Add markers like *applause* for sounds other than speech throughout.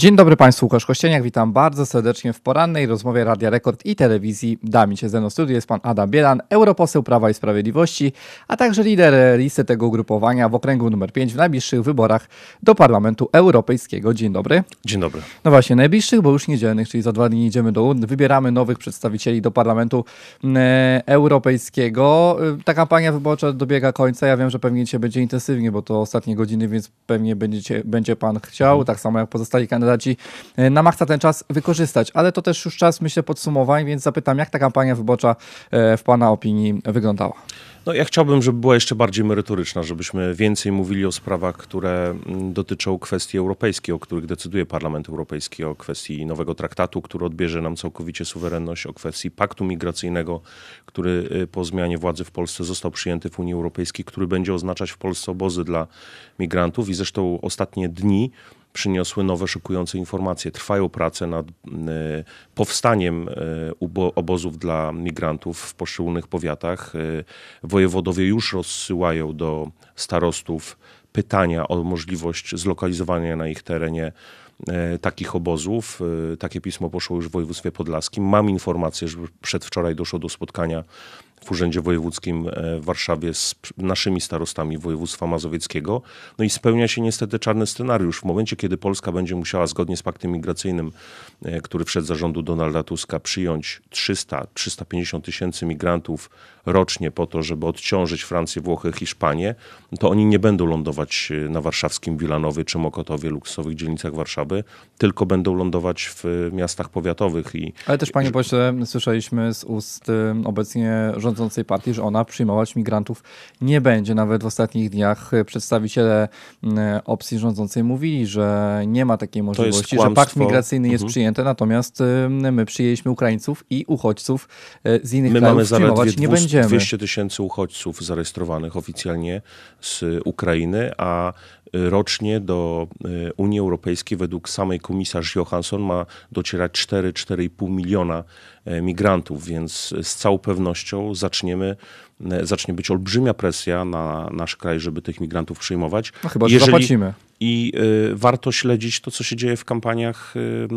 Dzień dobry Państwu, Łukasz Kościeniak, witam bardzo serdecznie w porannej rozmowie Radia Rekord i Telewizji Dami się ze mną studiu jest Pan Adam Bielan, europoseł Prawa i Sprawiedliwości, a także lider listy tego ugrupowania w okręgu numer 5 w najbliższych wyborach do Parlamentu Europejskiego. Dzień dobry. Dzień dobry. No właśnie, najbliższych, bo już niedzielnych, czyli za dwa dni idziemy do wybieramy nowych przedstawicieli do Parlamentu mm, e, Europejskiego. Y, ta kampania wyborcza dobiega końca, ja wiem, że pewnie się będzie intensywnie, bo to ostatnie godziny, więc pewnie będzie, będzie Pan chciał, mhm. tak samo jak pozostali kandydaci i e, na maksa ten czas wykorzystać. Ale to też już czas, myślę, podsumowań, więc zapytam, jak ta kampania wyborcza e, w Pana opinii wyglądała? No, ja chciałbym, żeby była jeszcze bardziej merytoryczna, żebyśmy więcej mówili o sprawach, które dotyczą kwestii europejskiej, o których decyduje Parlament Europejski, o kwestii nowego traktatu, który odbierze nam całkowicie suwerenność, o kwestii paktu migracyjnego, który y, po zmianie władzy w Polsce został przyjęty w Unii Europejskiej, który będzie oznaczać w Polsce obozy dla migrantów. I zresztą ostatnie dni przyniosły nowe szokujące informacje. Trwają prace nad y, powstaniem y, obozów dla migrantów w poszczególnych powiatach. Y, wojewodowie już rozsyłają do starostów pytania o możliwość zlokalizowania na ich terenie takich obozów. Takie pismo poszło już w województwie podlaskim. Mam informację, że przedwczoraj doszło do spotkania w Urzędzie Wojewódzkim e, w Warszawie z naszymi starostami województwa mazowieckiego. No i spełnia się niestety czarny scenariusz. W momencie, kiedy Polska będzie musiała zgodnie z paktem migracyjnym, e, który wszedł za rządu Donalda Tuska, przyjąć 300-350 tysięcy migrantów rocznie po to, żeby odciążyć Francję, Włochy, Hiszpanię, to oni nie będą lądować e, na warszawskim Wilanowie czy Mokotowie, luksusowych dzielnicach Warszawy, tylko będą lądować w miastach powiatowych. I... Ale też, panie pośle, słyszeliśmy z ust obecnie rządu rządzącej partii, że ona przyjmować migrantów nie będzie. Nawet w ostatnich dniach przedstawiciele mm, opcji rządzącej mówili, że nie ma takiej możliwości, że pakt migracyjny mhm. jest przyjęty, natomiast mm, my przyjęliśmy Ukraińców i uchodźców e, z innych my krajów przyjmować nie 200, będziemy. 200 tysięcy uchodźców zarejestrowanych oficjalnie z Ukrainy, a rocznie do e, Unii Europejskiej według samej komisarz Johansson ma docierać 4-4,5 miliona e, migrantów, więc z całą pewnością zaczniemy, e, zacznie być olbrzymia presja na nasz kraj, żeby tych migrantów przyjmować. No chyba, że Jeżeli, zapłacimy i y, warto śledzić to, co się dzieje w kampaniach y,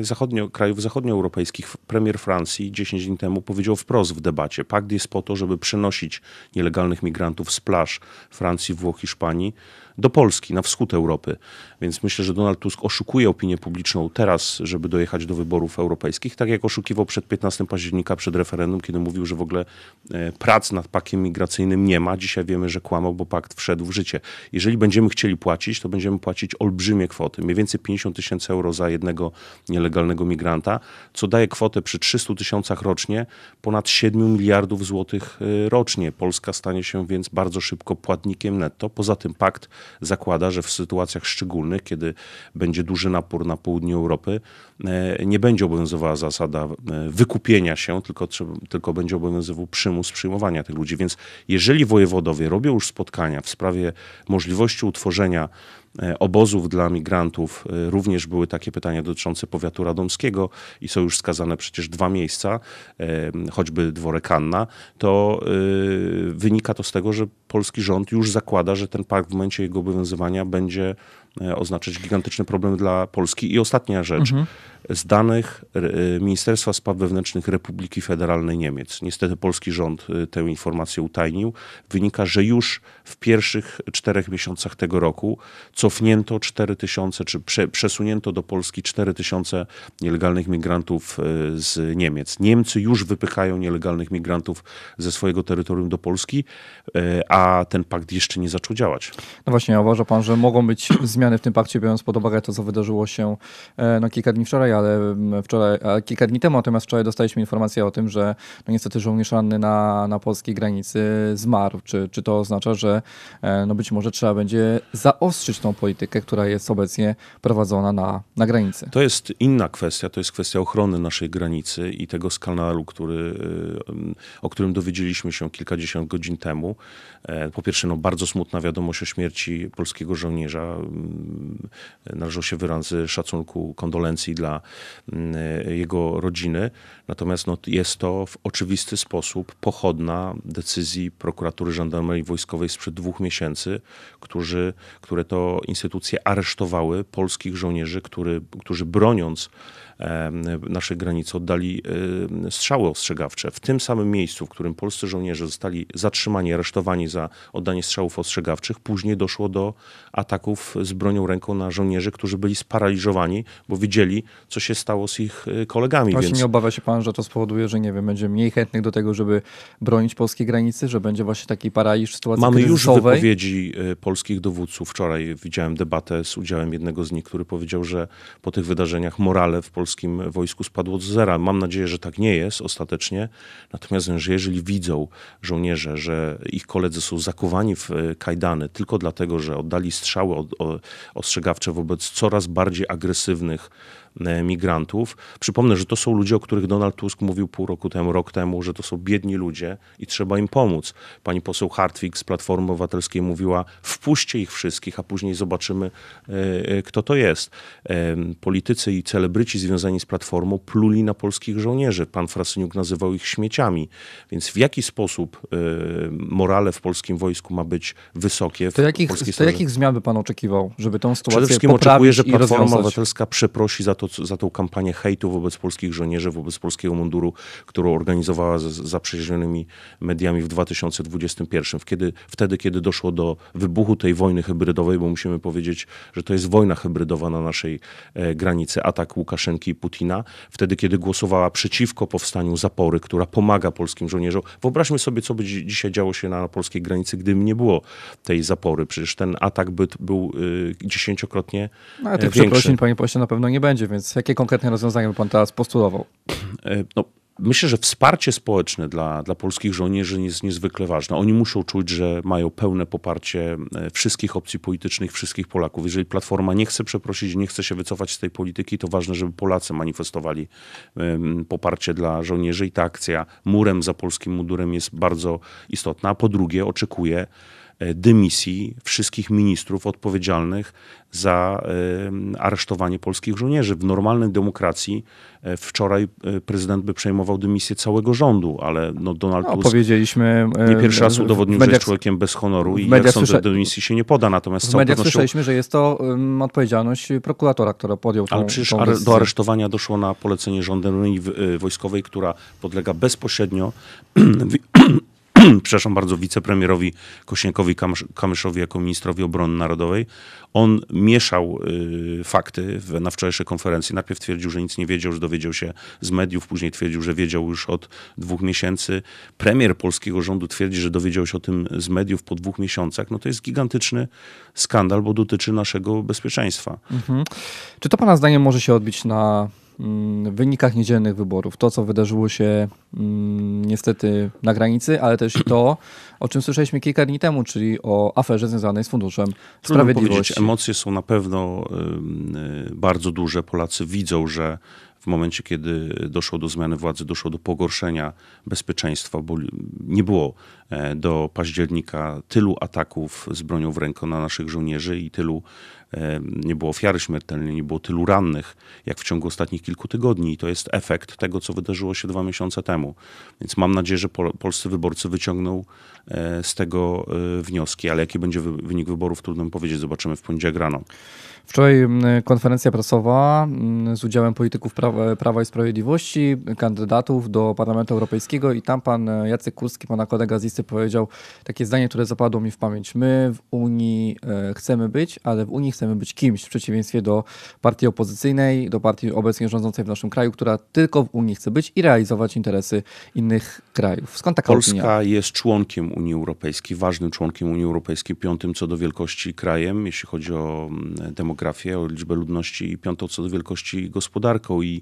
y, zachodnio, krajów zachodnioeuropejskich. Premier Francji 10 dni temu powiedział wprost w debacie, pakt jest po to, żeby przenosić nielegalnych migrantów z plaż Francji, Włoch, Hiszpanii do Polski, na wschód Europy. Więc myślę, że Donald Tusk oszukuje opinię publiczną teraz, żeby dojechać do wyborów europejskich, tak jak oszukiwał przed 15 października, przed referendum, kiedy mówił, że w ogóle e, prac nad pakiem migracyjnym nie ma. Dzisiaj wiemy, że kłamał, bo pakt wszedł w życie. Jeżeli będziemy chcieli płacić, to będziemy będziemy płacić olbrzymie kwoty, mniej więcej 50 tysięcy euro za jednego nielegalnego migranta, co daje kwotę przy 300 tysiącach rocznie ponad 7 miliardów złotych y, rocznie. Polska stanie się więc bardzo szybko płatnikiem netto. Poza tym pakt zakłada, że w sytuacjach szczególnych, kiedy będzie duży napór na południu Europy, y, nie będzie obowiązywała zasada y, wykupienia się, tylko, tylko będzie obowiązywał przymus przyjmowania tych ludzi. Więc jeżeli wojewodowie robią już spotkania w sprawie możliwości utworzenia E, obozów dla migrantów e, również były takie pytania dotyczące powiatu radomskiego i są już skazane przecież dwa miejsca, e, choćby dworek Anna, to wynika to z tego, że polski rząd już zakłada, że ten park w momencie jego obowiązywania będzie E, oznaczać gigantyczny problem dla Polski. I ostatnia rzecz. Mhm. Z danych e, Ministerstwa Spraw Wewnętrznych Republiki Federalnej Niemiec, niestety polski rząd e, tę informację utajnił, wynika, że już w pierwszych czterech miesiącach tego roku cofnięto 4 tysiące, czy prze, przesunięto do Polski 4 tysiące nielegalnych migrantów z Niemiec. Niemcy już wypychają nielegalnych migrantów ze swojego terytorium do Polski, a ten pakt jeszcze nie zaczął działać. No właśnie, uważa pan, że mogą być zmiany zmiany w tym pakcie, biorąc pod uwagę to, co wydarzyło się e, no, kilka dni wczoraj, ale mm, wczoraj, kilka dni temu, natomiast wczoraj dostaliśmy informację o tym, że no, niestety żołnierz ranny na, na polskiej granicy zmarł. Czy, czy to oznacza, że e, no, być może trzeba będzie zaostrzyć tą politykę, która jest obecnie prowadzona na, na granicy? To jest inna kwestia, to jest kwestia ochrony naszej granicy i tego skanalu, który, y, o którym dowiedzieliśmy się kilkadziesiąt godzin temu. E, po pierwsze, no, bardzo smutna wiadomość o śmierci polskiego żołnierza. Mm, należą się wyrazy szacunku, kondolencji dla mm, jego rodziny. Natomiast no, jest to w oczywisty sposób pochodna decyzji prokuratury żandarmerii wojskowej sprzed dwóch miesięcy, którzy, które to instytucje aresztowały polskich żołnierzy, który, którzy broniąc naszych granic oddali e, strzały ostrzegawcze w tym samym miejscu, w którym polscy żołnierze zostali zatrzymani, aresztowani za oddanie strzałów ostrzegawczych. Później doszło do ataków z bronią ręką na żołnierzy, którzy byli sparaliżowani, bo wiedzieli, co się stało z ich e, kolegami. Właśnie więc... nie obawia się pan, że to spowoduje, że nie wiem, będzie mniej chętnych do tego, żeby bronić polskiej granicy, że będzie właśnie taki paraliż sytuacji Mamy kryzysowej? już wypowiedzi e, polskich dowódców. Wczoraj widziałem debatę z udziałem jednego z nich, który powiedział, że po tych wydarzeniach morale w Polsce polskim wojsku spadło do zera. Mam nadzieję, że tak nie jest ostatecznie. Natomiast że jeżeli widzą żołnierze, że ich koledzy są zakowani w e, kajdany tylko dlatego, że oddali strzały ostrzegawcze wobec coraz bardziej agresywnych E, migrantów. Przypomnę, że to są ludzie, o których Donald Tusk mówił pół roku temu, rok temu, że to są biedni ludzie i trzeba im pomóc. Pani poseł Hartwig z Platformy Obywatelskiej mówiła: wpuśćcie ich wszystkich, a później zobaczymy, e, e, kto to jest. Politycy i celebryci związani z Platformą pluli na polskich żołnierzy. Pan Frasyniuk nazywał ich śmieciami. Więc w jaki sposób morale w polskim wojsku ma być wysokie? To jakich, to jakich zmian by pan oczekiwał, żeby tą sytuację Przede wszystkim oczekuję, że Platforma Obywatelska przeprosi za to, to, za tą kampanię hejtu wobec polskich żołnierzy, wobec polskiego munduru, którą organizowała z zaprzyjaźnionymi mediami w 2021, kiedy, wtedy, kiedy doszło do wybuchu tej wojny hybrydowej, bo musimy powiedzieć, że to jest wojna hybrydowa na naszej e, granicy, atak Łukaszenki i Putina, wtedy, kiedy głosowała przeciwko powstaniu zapory, która pomaga polskim żołnierzom. Wyobraźmy sobie, co by dzisiaj działo się na polskiej granicy, gdyby nie było tej zapory. Przecież ten atak by był y, dziesięciokrotnie no, e, tych większy. przeprosin, panie pośle, na pewno nie będzie, więc jakie konkretne rozwiązania by pan teraz postulował? E, no, myślę, że wsparcie społeczne dla, dla polskich żołnierzy jest niezwykle ważne. Oni muszą czuć, że mają pełne poparcie e, wszystkich opcji politycznych, wszystkich Polaków. Jeżeli Platforma nie chce przeprosić, nie chce się wycofać z tej polityki, to ważne, żeby Polacy manifestowali poparcie dla żołnierzy i ta akcja murem za polskim mundurem jest bardzo istotna. A po drugie, oczekuję, E, dymisji wszystkich ministrów odpowiedzialnych za aresztowanie polskich żołnierzy. W normalnej demokracji e, wczoraj e, prezydent by przejmował dymisję całego rządu, ale no Donald no, Tusk powiedzieliśmy, nie pierwszy raz udowodnił, mediach, że jest człowiekiem bez honoru i jak sądzę, dymisji się nie poda. Natomiast w mediach pewnością... słyszeliśmy, że jest to um, odpowiedzialność prokuratora, która podjął tą Ale przecież tą do aresztowania doszło na polecenie żądanej wojskowej, która podlega bezpośrednio *clears throat* *clears throat* *clears throat* przepraszam bardzo, wicepremierowi Kośniakowi Kamyszowi jako ministrowi obrony narodowej. On mieszał y, fakty w, na wczorajszej konferencji. Najpierw twierdził, że nic nie wiedział, że dowiedział się z mediów, później twierdził, że wiedział już od dwóch miesięcy. Premier polskiego rządu twierdzi, że dowiedział się o tym z mediów po dwóch miesiącach. No to jest gigantyczny skandal, bo dotyczy naszego bezpieczeństwa. Mhm. Czy to Pana zdaniem może się odbić na Mm, wynikach niedzielnych wyborów. To, co wydarzyło się mm, niestety na granicy, ale też to, o czym słyszeliśmy kilka dni temu, czyli o aferze związanej z Funduszem Sprawiedliwości. Emocje są na pewno e, bardzo duże. Polacy widzą, że w momencie, kiedy doszło do zmiany władzy, doszło do pogorszenia bezpieczeństwa, bo nie było e, do października tylu ataków z bronią w ręku na naszych żołnierzy i tylu e, nie było ofiary śmiertelnej, nie było tylu rannych, jak w ciągu ostatnich kilku tygodni. I to jest efekt tego, co wydarzyło się dwa miesiące temu. Więc mam nadzieję, że polscy wyborcy wyciągną e, z tego wnioski, ale jaki będzie wynik wyborów, trudno mi powiedzieć. Zobaczymy w poniedziałek rano. Wczoraj konferencja prasowa z udziałem polityków prawa Prawa, i Sprawiedliwości, kandydatów do Parlamentu Europejskiego i tam pan e, Jacek Kurski, pana kolega z listy powiedział takie zdanie, które zapadło mi w pamięć. My w Unii e, chcemy być, ale w Unii chcemy być kimś, w przeciwieństwie do partii opozycyjnej, do partii obecnie rządzącej w naszym kraju, która tylko w Unii chce być i realizować interesy innych krajów. Skąd taka Polska opinia? jest członkiem Unii Europejskiej, ważnym członkiem Unii Europejskiej, piątym co do wielkości krajem, jeśli chodzi o mm, demografię, o liczbę ludności i piątą co do wielkości gospodarką i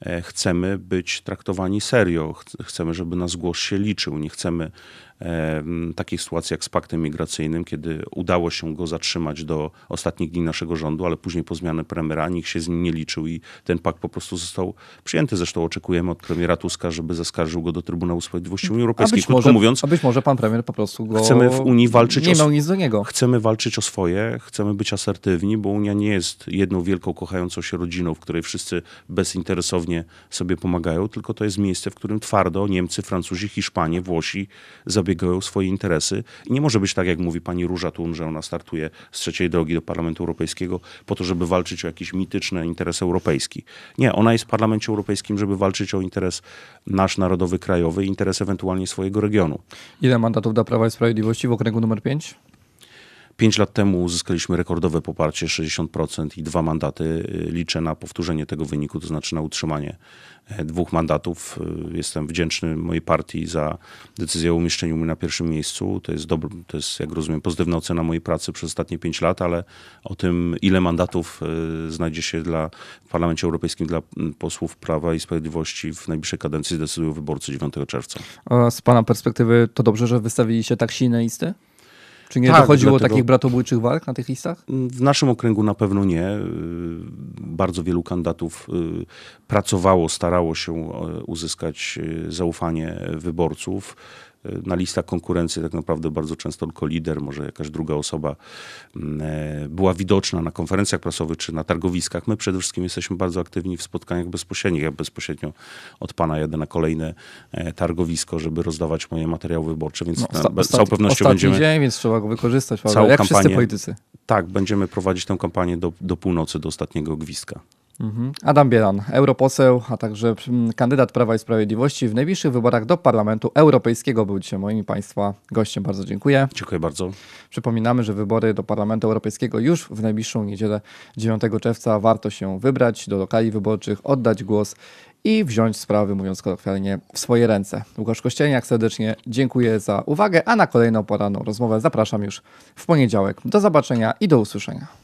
E, chcemy być traktowani serio, chcemy, żeby nas głos się liczył, nie chcemy e, takiej sytuacji jak z paktem migracyjnym, kiedy udało się go zatrzymać do ostatnich dni naszego rządu, ale później po zmiany premiera nikt się z nim nie liczył i ten pakt po prostu został przyjęty. Zresztą oczekujemy od premiera Tuska, żeby zaskarżył go do Trybunału Sprawiedliwości Unii Europejskiej. Krótko może, mówiąc, a być może pan premier po prostu go chcemy w Unii walczyć nie miał nic do niego. Chcemy walczyć o swoje, chcemy być asertywni, bo Unia nie jest jedną wielką, kochającą się rodziną, w której wszyscy bezinteresownie aktywnie sobie pomagają, tylko to jest miejsce, w którym twardo Niemcy, Francuzi, Hiszpanie, Włosi zabiegają swoje interesy. I nie może być tak, jak mówi pani Róża Tun, że ona startuje z trzeciej drogi do Parlamentu Europejskiego po to, żeby walczyć o jakiś mityczny interes europejski. Nie, ona jest w Parlamencie Europejskim, żeby walczyć o interes nasz narodowy, krajowy, interes ewentualnie swojego regionu. Ile mandatów da Prawa i Sprawiedliwości w okręgu numer 5? Pięć lat temu uzyskaliśmy rekordowe poparcie 60% i dwa mandaty. Y, liczę na powtórzenie tego wyniku, to znaczy na utrzymanie e, dwóch mandatów. Y, jestem wdzięczny mojej partii za decyzję o umieszczeniu mnie na pierwszym miejscu. To jest, dobro, to jest jak rozumiem, pozytywna ocena mojej pracy przez ostatnie pięć lat, ale o tym, ile mandatów y, znajdzie się dla, w Parlamencie Europejskim dla posłów Prawa i Sprawiedliwości w najbliższej kadencji zdecydują wyborcy 9 czerwca. A z Pana perspektywy to dobrze, że wystawiliście tak silne listy? Czy nie tak, dochodziło takich bratobójczych walk na tych listach? W naszym okręgu na pewno nie. Y, bardzo wielu kandydatów y, pracowało, starało się y, uzyskać zaufanie wyborców. Y, na listach konkurencji tak naprawdę bardzo często tylko lider, może jakaś druga osoba mm, e, była widoczna na konferencjach prasowych czy na targowiskach. My przede wszystkim jesteśmy bardzo aktywni w spotkaniach bezpośrednich. Ja bezpośrednio od pana jadę na kolejne e, targowisko, żeby rozdawać moje materiały wyborcze, więc no, osta- na, z całą pewnością będziemy... dzień, więc trzeba go wykorzystać, jak kampanię, wszyscy politycy. Tak, będziemy prowadzić tę kampanię do, do północy, do ostatniego gwizdka. Mhm. Adam Bielan, europoseł, a także mm, kandydat Prawa i Sprawiedliwości w najbliższych wyborach do Parlamentu Europejskiego był dzisiaj moim Państwa gościem. Bardzo dziękuję. Dziękuję bardzo. Przypominamy, że wybory do Parlamentu Europejskiego już w najbliższą niedzielę 9 czerwca warto się wybrać do lokali wyborczych, oddać głos i wziąć sprawy, mówiąc kolokwialnie, w swoje ręce. Łukasz Kościelniak serdecznie dziękuję za uwagę, a na kolejną poranną rozmowę zapraszam już w poniedziałek. Do zobaczenia i do usłyszenia.